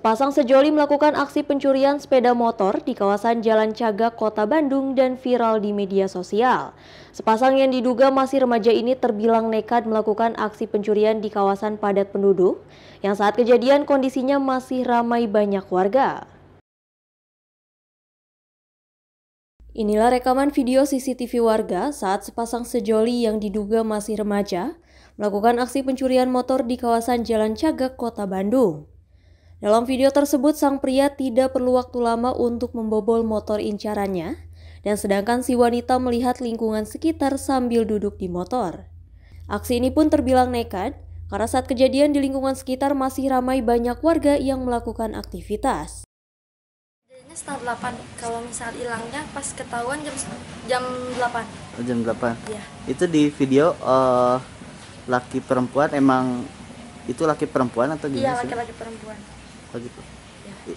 Sepasang sejoli melakukan aksi pencurian sepeda motor di kawasan Jalan Cagak, Kota Bandung dan viral di media sosial. Sepasang yang diduga masih remaja ini terbilang nekat melakukan aksi pencurian di kawasan padat penduduk yang saat kejadian kondisinya masih ramai banyak warga. Inilah rekaman video CCTV warga saat sepasang sejoli yang diduga masih remaja melakukan aksi pencurian motor di kawasan Jalan Cagak, Kota Bandung. Dalam video tersebut, sang pria tidak perlu waktu lama untuk membobol motor incarannya, dan sedangkan si wanita melihat lingkungan sekitar sambil duduk di motor. Aksi ini pun terbilang nekat, karena saat kejadian di lingkungan sekitar masih ramai banyak warga yang melakukan aktivitas. Jadinya setelah 8, kalau misal hilangnya pas ketahuan jam jam 8. Oh, jam 8? Iya. Itu di video uh, laki perempuan emang itu laki perempuan atau gimana Iya, laki-laki perempuan gitu ya.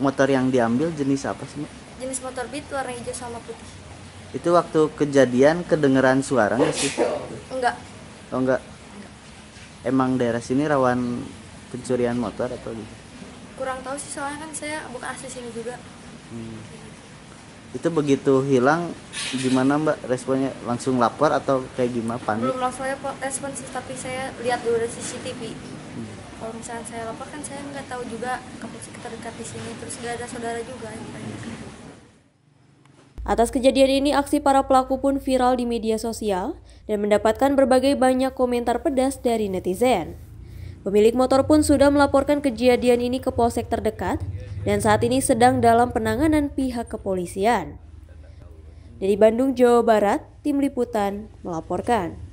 motor yang diambil jenis apa sih mbak jenis motor beat warna hijau sama putih itu waktu kejadian kedengeran suara nggak sih enggak oh enggak. emang daerah sini rawan pencurian motor atau gitu kurang tahu sih soalnya kan saya bukan asli sini juga hmm. itu begitu hilang gimana mbak responnya langsung lapor atau kayak gimana panik belum langsung ya respon sih tapi saya lihat dulu dari CCTV hmm. kalau misalnya saya lapor kan saya nggak tahu juga kampus terdekat di sini terus nggak ada saudara juga yang Atas kejadian ini, aksi para pelaku pun viral di media sosial dan mendapatkan berbagai banyak komentar pedas dari netizen. Pemilik motor pun sudah melaporkan kejadian ini ke polsek terdekat dan saat ini sedang dalam penanganan pihak kepolisian. Dari Bandung, Jawa Barat, Tim Liputan melaporkan.